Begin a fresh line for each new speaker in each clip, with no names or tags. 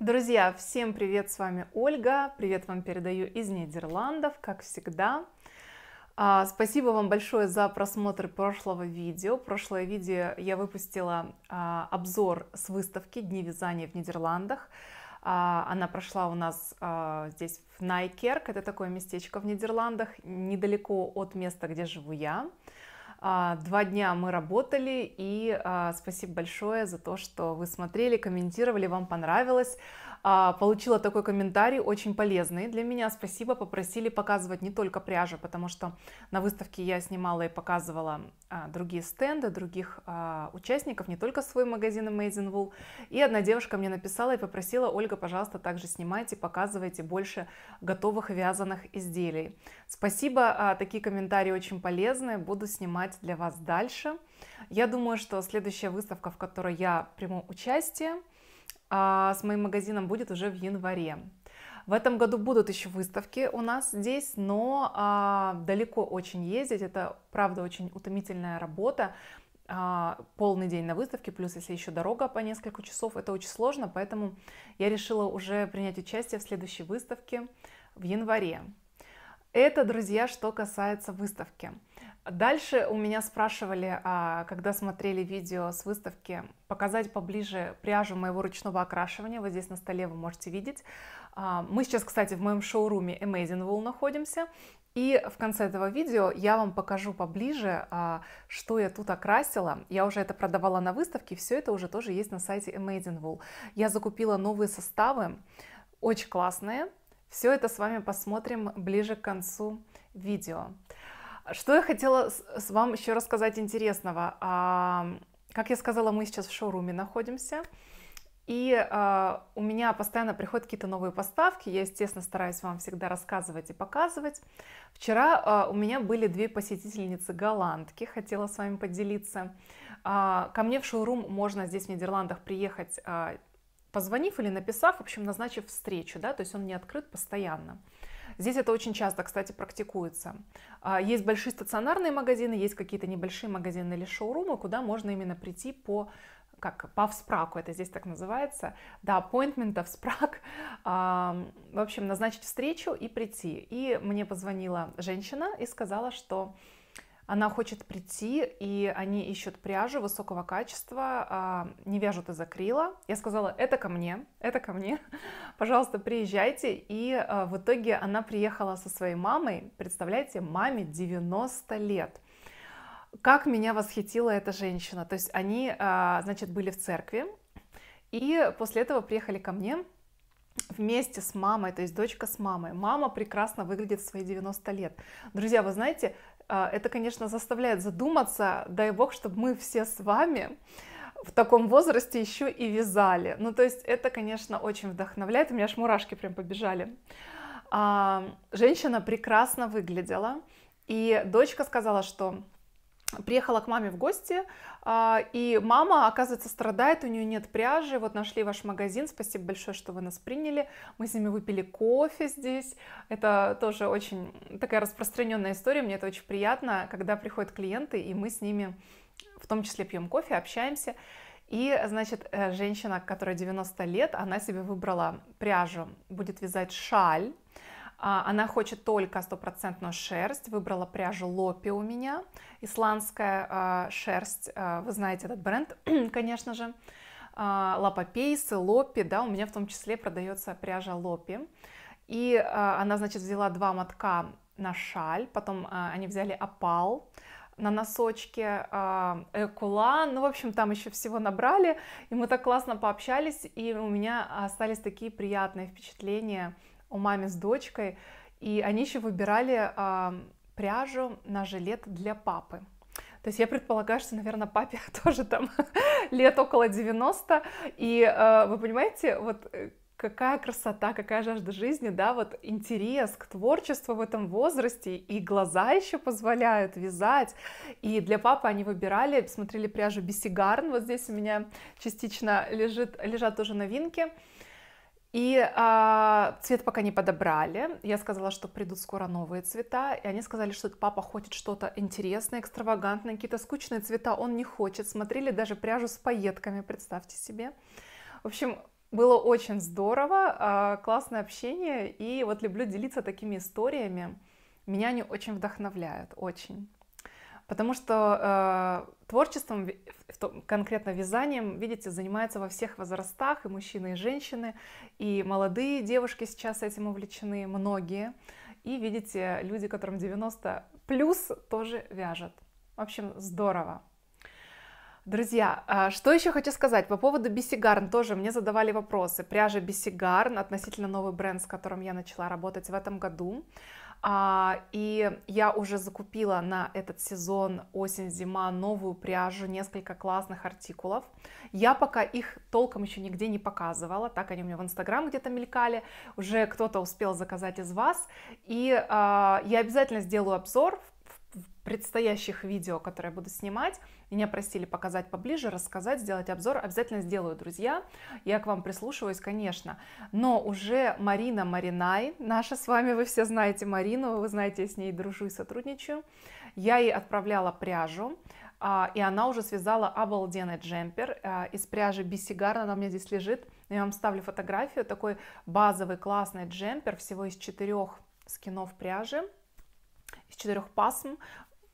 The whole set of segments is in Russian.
Друзья, всем привет! С вами Ольга. Привет вам передаю из Нидерландов, как всегда. А, спасибо вам большое за просмотр прошлого видео. Прошлое видео я выпустила а, обзор с выставки «Дни вязания в Нидерландах». А, она прошла у нас здесь в Найкерк, это такое местечко в Нидерландах, недалеко от места, где живу я. А, два дня мы работали, и а, спасибо большое за то, что вы смотрели, комментировали, вам понравилось. А, получила такой комментарий, очень полезный для меня. Спасибо, попросили показывать не только пряжу, потому что на выставке я снимала и показывала а, другие стенды, других а, участников, не только свой магазин Amazing Wool. И одна девушка мне написала и попросила, Ольга, пожалуйста, также снимайте, показывайте больше готовых вязаных изделий. Спасибо, такие комментарии очень полезны, буду снимать для вас дальше. Я думаю, что следующая выставка, в которой я приму участие, а, с моим магазином будет уже в январе. В этом году будут еще выставки у нас здесь, но а, далеко очень ездить. Это, правда, очень утомительная работа. А, полный день на выставке, плюс если еще дорога по несколько часов, это очень сложно, поэтому я решила уже принять участие в следующей выставке в январе. Это, друзья, что касается выставки. Дальше у меня спрашивали, а, когда смотрели видео с выставки, показать поближе пряжу моего ручного окрашивания. Вот здесь на столе вы можете видеть. А, мы сейчас, кстати, в моем шоуруме Amazing Wool находимся. И в конце этого видео я вам покажу поближе, а, что я тут окрасила. Я уже это продавала на выставке, все это уже тоже есть на сайте Amazing Wool. Я закупила новые составы, очень классные. Все это с вами посмотрим ближе к концу видео. Что я хотела с вам еще рассказать интересного. А, как я сказала, мы сейчас в шоуруме находимся. И э, у меня постоянно приходят какие-то новые поставки. Я, естественно, стараюсь вам всегда рассказывать и показывать. Вчера э, у меня были две посетительницы голландки, хотела с вами поделиться. Э, ко мне в шоурум можно здесь в Нидерландах приехать, э, позвонив или написав, в общем, назначив встречу, да, то есть он не открыт постоянно. Здесь это очень часто, кстати, практикуется. А, есть большие стационарные магазины, есть какие-то небольшие магазины или шоурумы, куда можно именно прийти по как по вспраку, это здесь так называется, да, аппоинтмента, вспрак, а, в общем, назначить встречу и прийти. И мне позвонила женщина и сказала, что она хочет прийти, и они ищут пряжу высокого качества, а, не вяжут из акрила. Я сказала, это ко мне, это ко мне, пожалуйста, приезжайте. И а, в итоге она приехала со своей мамой, представляете, маме 90 лет. Как меня восхитила эта женщина. То есть они, а, значит, были в церкви, и после этого приехали ко мне, вместе с мамой, то есть дочка с мамой. Мама прекрасно выглядит в свои 90 лет. Друзья, вы знаете, а, это, конечно, заставляет задуматься, дай бог, чтобы мы все с вами в таком возрасте еще и вязали. Ну, то есть это, конечно, очень вдохновляет. У меня аж мурашки прям побежали. А, женщина прекрасно выглядела. И дочка сказала, что приехала к маме в гости, а, и мама, оказывается, страдает, у нее нет пряжи, вот нашли ваш магазин, спасибо большое, что вы нас приняли, мы с ними выпили кофе здесь, это тоже очень такая распространенная история, мне это очень приятно, когда приходят клиенты, и мы с ними в том числе пьем кофе, общаемся, и, значит, э, женщина, которая 90 лет, она себе выбрала пряжу, будет вязать шаль, а, она хочет только стопроцентную шерсть, выбрала пряжу Лопи у меня, исландская а, шерсть, а, вы знаете этот бренд, конечно же, Лапопейсы, Лопи, да, у меня в том числе продается пряжа Лопи. И она, значит, взяла два мотка на шаль, потом они взяли опал, на носочке Экулан, ну, в общем, там еще всего набрали, и мы так классно пообщались, и у меня остались такие приятные впечатления – у маме с дочкой, и они еще выбирали э, пряжу на жилет для папы. То есть я предполагаю, что, наверное, папе тоже там лет около 90. И э, вы понимаете, вот э, какая красота, какая жажда жизни, да, вот интерес к творчеству в этом возрасте, и глаза еще позволяют вязать, и для папы они выбирали, смотрели пряжу Бисигарн, вот здесь у меня частично лежит, лежат тоже новинки, и э, цвет пока не подобрали. Я сказала, что придут скоро новые цвета. И они сказали, что папа хочет что-то интересное, экстравагантное, какие-то скучные цвета он не хочет. Смотрели даже пряжу с пайетками, представьте себе. В общем, было очень здорово, э, классное общение. И вот люблю делиться такими историями. Меня они очень вдохновляют, очень. Потому что э, творчеством, конкретно вязанием, видите, занимаются во всех возрастах, и мужчины, и женщины, и молодые девушки сейчас этим увлечены, многие. И видите, люди, которым 90 плюс, тоже вяжут. В общем, здорово. Друзья, а что еще хочу сказать по поводу Бисигарн, тоже мне задавали вопросы. Пряжа Бисигарн, относительно новый бренд, с которым я начала работать в этом году. А, и я уже закупила на этот сезон осень-зима новую пряжу, несколько классных артикулов. Я пока их толком еще нигде не показывала, так они у меня в Инстаграм где-то мелькали, уже кто-то успел заказать из вас. И а, я обязательно сделаю обзор в в предстоящих видео, которые я буду снимать, меня просили показать поближе, рассказать, сделать обзор. Обязательно сделаю, друзья. Я к вам прислушиваюсь, конечно. Но уже Марина Маринай, наша с вами, вы все знаете Марину, вы знаете, я с ней дружу и сотрудничаю. Я ей отправляла пряжу, а, и она уже связала обалденный джемпер а, из пряжи Бисигар, она у меня здесь лежит. Я вам ставлю фотографию, такой базовый классный джемпер, всего из четырех скинов пряжи из четырех пасм.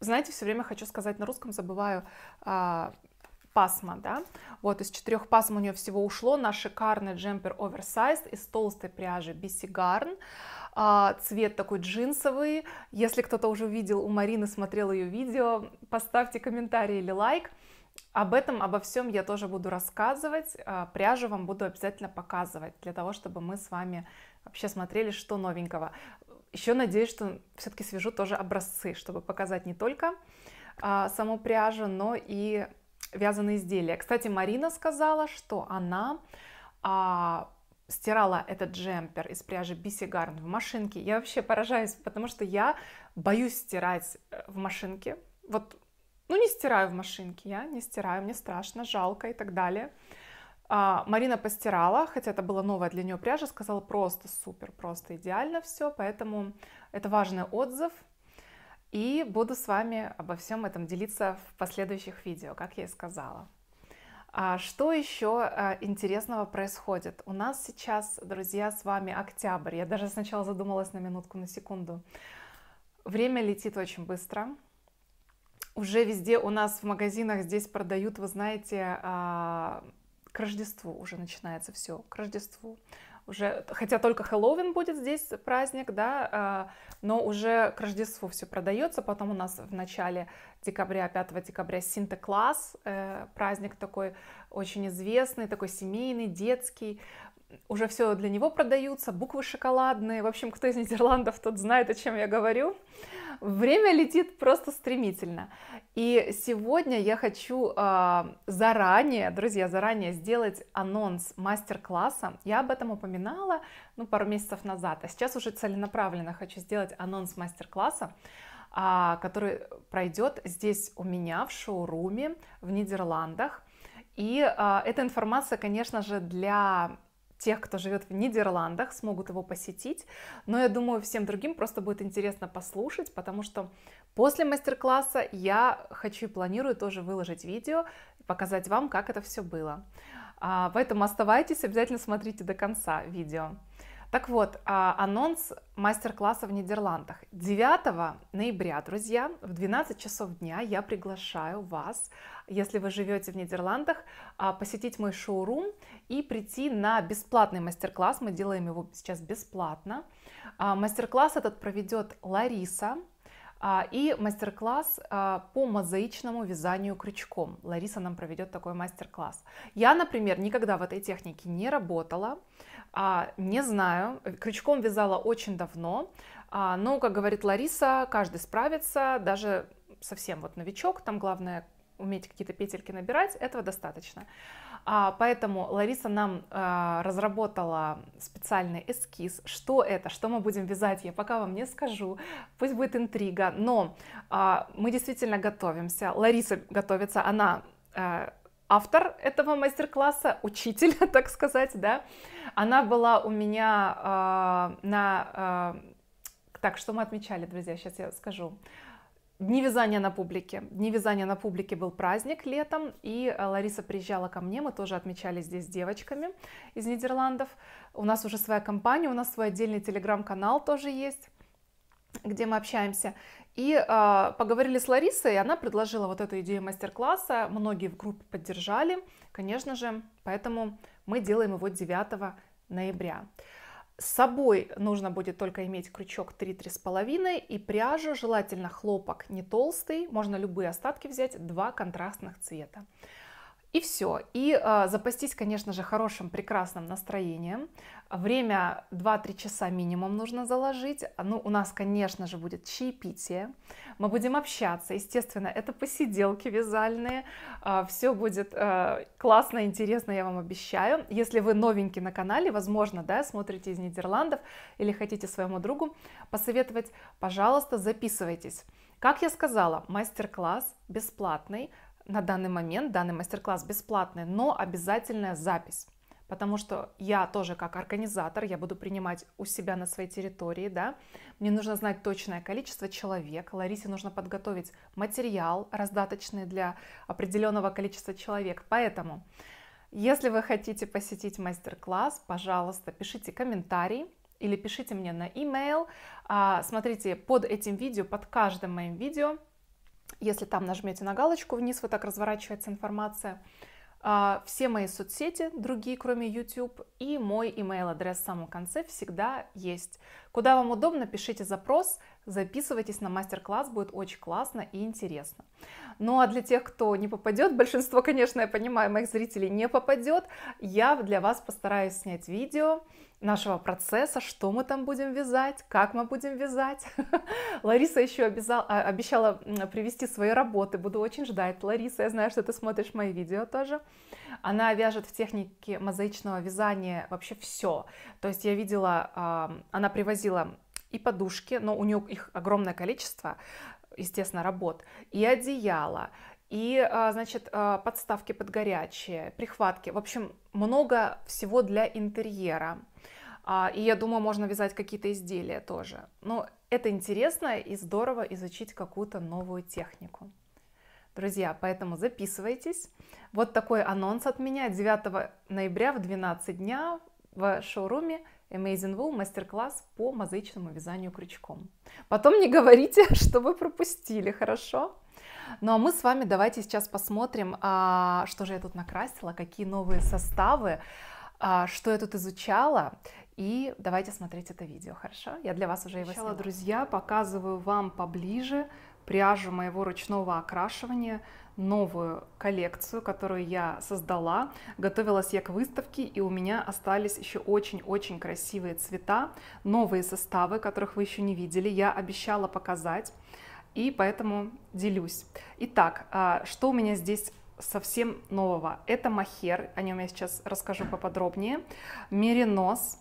Знаете, все время хочу сказать на русском, забываю а, пасма, да. Вот из четырех пасм у нее всего ушло на шикарный джемпер оверсайз из толстой пряжи BC А, цвет такой джинсовый. Если кто-то уже видел у Марины, смотрел ее видео, поставьте комментарий или лайк. Об этом, обо всем я тоже буду рассказывать. А, пряжу вам буду обязательно показывать, для того, чтобы мы с вами вообще смотрели, что новенького. Еще надеюсь, что все-таки свяжу тоже образцы, чтобы показать не только а, саму пряжу, но и вязаные изделия. Кстати, Марина сказала, что она а, стирала этот джемпер из пряжи BC в машинке. Я вообще поражаюсь, потому что я боюсь стирать э, в машинке. Вот, ну не стираю в машинке, я не стираю, мне страшно, жалко и так далее. А, Марина постирала, хотя это была новая для нее пряжа, сказала просто супер, просто идеально все, поэтому это важный отзыв. И буду с вами обо всем этом делиться в последующих видео, как я и сказала. А что еще э, интересного происходит? У нас сейчас, друзья, с вами октябрь. Я даже сначала задумалась на минутку, на секунду. Время летит очень быстро. Уже везде у нас в магазинах здесь продают, вы знаете, а, к Рождеству уже начинается все, к Рождеству. Уже, хотя только Хэллоуин будет здесь праздник, да, а, но уже к Рождеству все продается. Потом у нас в начале декабря, 5 декабря Синтекласс, э, праздник такой очень известный, такой семейный, детский уже все для него продаются, буквы шоколадные. В общем, кто из Нидерландов, тот знает, о чем я говорю. Время летит просто стремительно. И сегодня я хочу э, заранее, друзья, заранее сделать анонс мастер-класса. Я об этом упоминала ну, пару месяцев назад, а сейчас уже целенаправленно хочу сделать анонс мастер-класса э, который пройдет здесь у меня в шоуруме в Нидерландах. И э, эта информация, конечно же, для тех, кто живет в Нидерландах, смогут его посетить. Но я думаю, всем другим просто будет интересно послушать, потому что после мастер-класса я хочу и планирую тоже выложить видео, показать вам, как это все было. А, поэтому оставайтесь, обязательно смотрите до конца видео. Так вот, а, анонс мастер-класса в Нидерландах. 9 ноября, друзья, в 12 часов дня я приглашаю вас, если вы живете в Нидерландах, а, посетить мой шоурум и прийти на бесплатный мастер-класс. Мы делаем его сейчас бесплатно. А, мастер-класс этот проведет Лариса, а, и мастер-класс а, по мозаичному вязанию крючком. Лариса нам проведет такой мастер-класс. Я, например, никогда в этой технике не работала, а, не знаю, крючком вязала очень давно, но, как говорит Лариса, каждый справится, даже совсем вот новичок, там главное уметь какие-то петельки набирать, этого достаточно. А Поэтому Лариса нам а, разработала специальный эскиз. Что это, что мы будем вязать, я пока вам не скажу. Пусть будет интрига, но а, мы действительно готовимся. Лариса готовится, она а, автор этого мастер-класса, учитель, так сказать, да. Она была у меня на... Так, что мы отмечали, друзья, сейчас я скажу. Дни вязания на публике. Дни вязания на публике был праздник летом, и э, Лариса приезжала ко мне, мы тоже отмечали здесь с девочками из Нидерландов. У нас уже своя компания, у нас свой отдельный телеграм-канал тоже есть, где мы общаемся. И э, поговорили с Ларисой, и она предложила вот эту идею мастер-класса, многие в группе поддержали, конечно же, поэтому мы делаем его 9 ноября. С собой нужно будет только иметь крючок 3-3,5 и пряжу, желательно хлопок не толстый, можно любые остатки взять, два контрастных цвета. И все. И э, запастись, конечно же, хорошим, прекрасным настроением. Время 2-3 часа минимум нужно заложить. А, ну, у нас, конечно же, будет чаепитие. Мы будем общаться. Естественно, это посиделки вязальные. Э, а, все будет э, классно, интересно, я вам обещаю. Если вы новенький на канале, возможно, да, смотрите из Нидерландов или хотите своему другу посоветовать, пожалуйста, записывайтесь. Как я сказала, мастер-класс бесплатный – на данный момент данный мастер-класс бесплатный, но обязательная запись. Потому что я тоже как организатор, я буду принимать у себя на своей территории, да, мне нужно знать точное количество человек, Ларисе нужно подготовить материал раздаточный для определенного количества человек, поэтому если вы хотите посетить мастер-класс, пожалуйста, пишите комментарий или пишите мне на e-mail, а, смотрите под этим видео, под каждым моим видео если там нажмете на галочку вниз, вот так разворачивается информация. А, все мои соцсети, другие, кроме YouTube, и мой email адрес в самом конце всегда есть. Куда вам удобно, пишите запрос, записывайтесь на мастер-класс, будет очень классно и интересно. Ну а для тех, кто не попадет, большинство, конечно, я понимаю, моих зрителей не попадет, я для вас постараюсь снять видео, нашего процесса, что мы там будем вязать, как мы будем вязать. Лариса еще обязала, обещала привести свои работы, буду очень ждать. Лариса, я знаю, что ты смотришь мои видео тоже. Она вяжет в технике мозаичного вязания вообще все. То есть я видела, она привозила и подушки, но у нее их огромное количество, естественно, работ, и одеяло, и, а, значит, а, подставки под горячие, прихватки. В общем, много всего для интерьера. А, и я думаю, можно вязать какие-то изделия тоже. Но это интересно и здорово изучить какую-то новую технику. Друзья, поэтому записывайтесь. Вот такой анонс от меня 9 ноября в 12 дня в шоуруме Amazing Wool мастер-класс по мозаичному вязанию крючком. Потом не говорите, что вы пропустили, хорошо? Ну а мы с вами давайте сейчас посмотрим, а, что же я тут накрасила, какие новые составы, а, что я тут изучала. И давайте смотреть это видео, хорошо? Я для вас уже его Сначала, сняла. друзья, показываю вам поближе пряжу моего ручного окрашивания, новую коллекцию, которую я создала. Готовилась я к выставке, и у меня остались еще очень-очень красивые цвета, новые составы, которых вы еще не видели. Я обещала показать и поэтому делюсь. Итак, а, что у меня здесь совсем нового? Это махер, о нем я сейчас расскажу поподробнее. Меринос,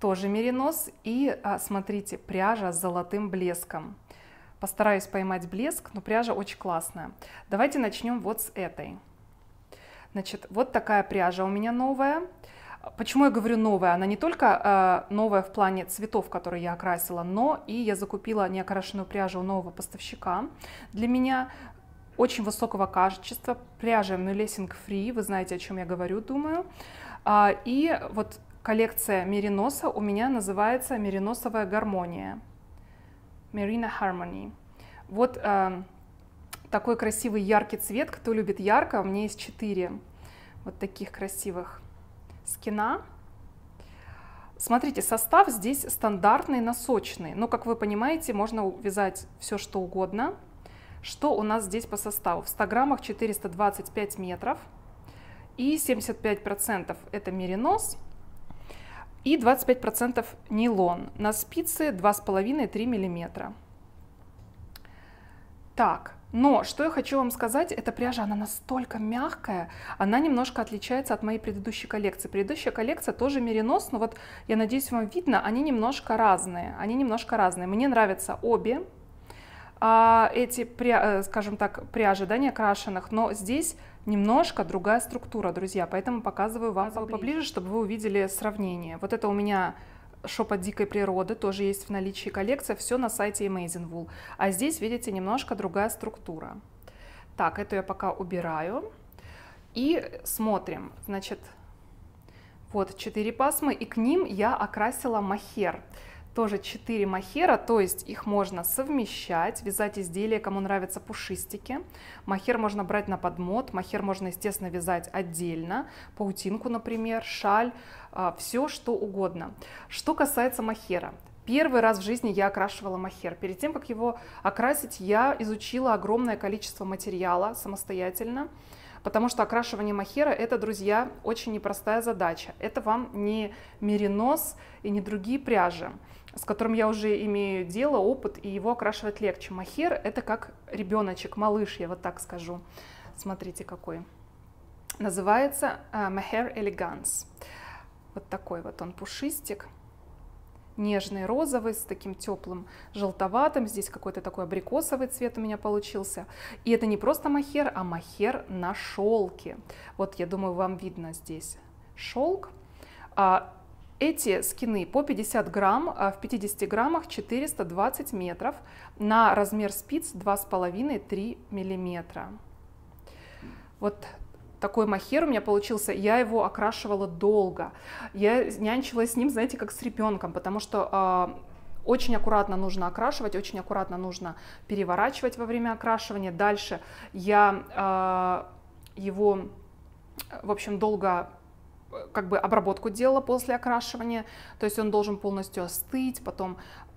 тоже меринос. И а, смотрите, пряжа с золотым блеском. Постараюсь поймать блеск, но пряжа очень классная. Давайте начнем вот с этой. Значит, вот такая пряжа у меня новая. Почему я говорю новая? Она не только э, новая в плане цветов, которые я окрасила, но и я закупила неокрашенную пряжу у нового поставщика. Для меня очень высокого качества, пряжа Мюлесинг фри вы знаете, о чем я говорю, думаю. А, и вот коллекция мериноса у меня называется «Мериносовая гармония», (Merino Harmony». Вот э, такой красивый яркий цвет, кто любит ярко, у меня есть четыре вот таких красивых скина. Смотрите, состав здесь стандартный, насочный. Но, ну, как вы понимаете, можно вязать все, что угодно. Что у нас здесь по составу? В 100 граммах 425 метров. И 75% это меринос. И 25% нейлон. На спице 2,5-3 миллиметра. Так, но что я хочу вам сказать, эта пряжа, она настолько мягкая, она немножко отличается от моей предыдущей коллекции. Предыдущая коллекция тоже меринос, но вот я надеюсь вам видно, они немножко разные, они немножко разные. Мне нравятся обе а, эти, э, скажем так, пряжи, да, не окрашенных, но здесь немножко другая структура, друзья, поэтому показываю вам поближе, поближе чтобы вы увидели сравнение. Вот это у меня шопа дикой природы, тоже есть в наличии коллекция, все на сайте Amazing Wool. А здесь, видите, немножко другая структура. Так, это я пока убираю. И смотрим, значит, вот 4 пасмы, и к ним я окрасила махер тоже 4 махера, то есть их можно совмещать, вязать изделия, кому нравятся пушистики. Махер можно брать на подмот, махер можно, естественно, вязать отдельно, паутинку, например, шаль, а, все что угодно. Что касается махера, Первый раз в жизни я окрашивала махер. Перед тем, как его окрасить, я изучила огромное количество материала самостоятельно потому что окрашивание махера это, друзья, очень непростая задача. Это вам не меринос и не другие пряжи, с которым я уже имею дело, опыт, и его окрашивать легче. Махер это как ребеночек, малыш, я вот так скажу. Смотрите какой. Называется э, Махер Элеганс. Вот такой вот он пушистик нежный розовый, с таким теплым желтоватым. Здесь какой-то такой абрикосовый цвет у меня получился. И это не просто махер, а махер на шелке. Вот, я думаю, вам видно здесь шелк. А, эти скины по 50 грамм, а, в 50 граммах 420 метров, на размер спиц 2,5-3 миллиметра. Вот такой махер у меня получился, я его окрашивала долго. Я нянчилась с ним, знаете, как с ребенком, потому что а, очень аккуратно нужно окрашивать, очень аккуратно нужно переворачивать во время окрашивания. Дальше я э, его, в общем, долго э, как бы обработку делала после окрашивания, то есть он должен полностью остыть, потом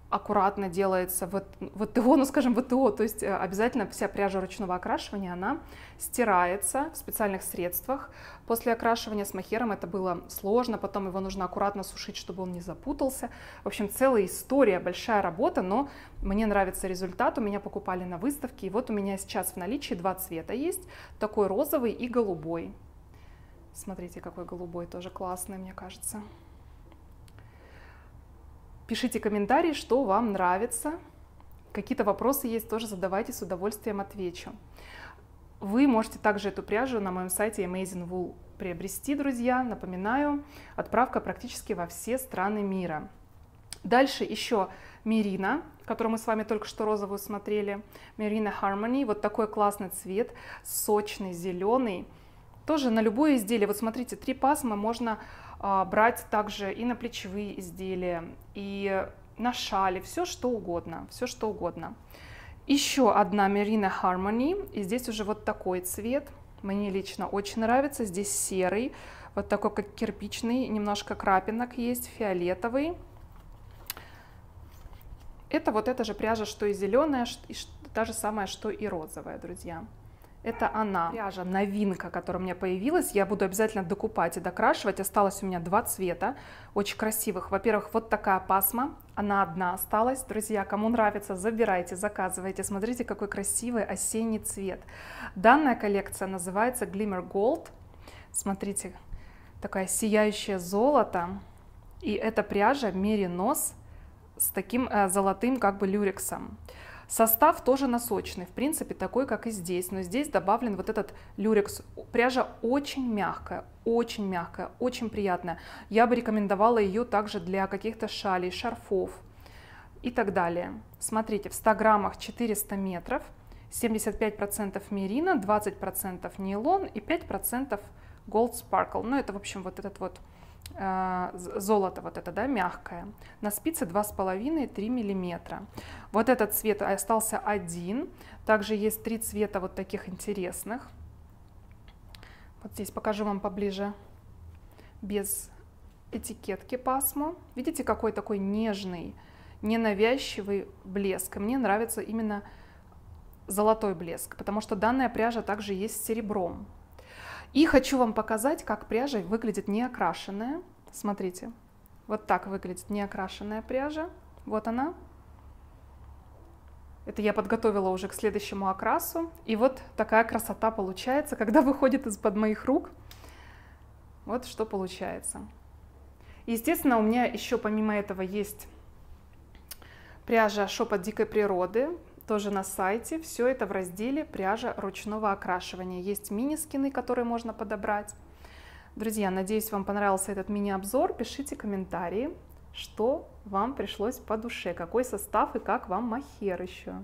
аккуратно делается в ВТО, ну скажем ВТО, то есть э, обязательно вся пряжа ручного окрашивания, она стирается в специальных средствах. После окрашивания с махером это было сложно, потом его нужно аккуратно сушить, чтобы он не запутался. В общем, целая история, большая работа, но мне нравится результат, у меня покупали на выставке, и вот у меня сейчас в наличии два цвета есть, такой розовый и голубой. Смотрите, какой голубой, тоже классный, мне кажется. Пишите комментарии, что вам нравится. Какие-то вопросы есть, тоже задавайте, с удовольствием отвечу. Вы можете также эту пряжу на моем сайте Amazing Wool приобрести, друзья. Напоминаю, отправка практически во все страны мира. Дальше еще Мерина, которую мы с вами только что розовую смотрели. Мерина Harmony. Вот такой классный цвет, сочный, зеленый. Тоже на любое изделие. Вот смотрите, три пасма можно а, брать также и на плечевые изделия, и на шали, все что угодно, все что угодно. Еще одна Merina Harmony, и здесь уже вот такой цвет, мне лично очень нравится, здесь серый, вот такой как кирпичный, немножко крапинок есть, фиолетовый. Это вот эта же пряжа, что и зеленая, и та же самая, что и розовая, друзья. Это она. Пряжа, новинка, которая у меня появилась. Я буду обязательно докупать и докрашивать. Осталось у меня два цвета, очень красивых. Во-первых, вот такая пасма. Она одна осталась. Друзья, кому нравится, забирайте, заказывайте. Смотрите, какой красивый осенний цвет. Данная коллекция называется Glimmer Gold. Смотрите, такая сияющее золото. И эта пряжа меринос с таким э, золотым как бы люрексом. Состав тоже носочный, в принципе, такой, как и здесь, но здесь добавлен вот этот люрекс. Пряжа очень мягкая, очень мягкая, очень приятная. Я бы рекомендовала ее также для каких-то шалей, шарфов и так далее. Смотрите, в 100 граммах 400 метров, 75% мерина, 20% нейлон и 5% gold sparkle. Ну, это, в общем, вот этот вот а, золото вот это, да, мягкое, на спице 2,5-3 миллиметра. Вот этот цвет остался один. Также есть три цвета вот таких интересных. Вот здесь покажу вам поближе без этикетки пасму. Видите, какой такой нежный, ненавязчивый блеск. И мне нравится именно золотой блеск, потому что данная пряжа также есть с серебром. И хочу вам показать, как пряжа выглядит не окрашенная. Смотрите, вот так выглядит не окрашенная пряжа. Вот она. Это я подготовила уже к следующему окрасу. И вот такая красота получается, когда выходит из-под моих рук. Вот что получается. Естественно, у меня еще помимо этого есть пряжа шепот дикой природы тоже на сайте. Все это в разделе «Пряжа ручного окрашивания». Есть мини-скины, которые можно подобрать. Друзья, надеюсь, вам понравился этот мини-обзор. Пишите комментарии, что вам пришлось по душе, какой состав и как вам махер еще.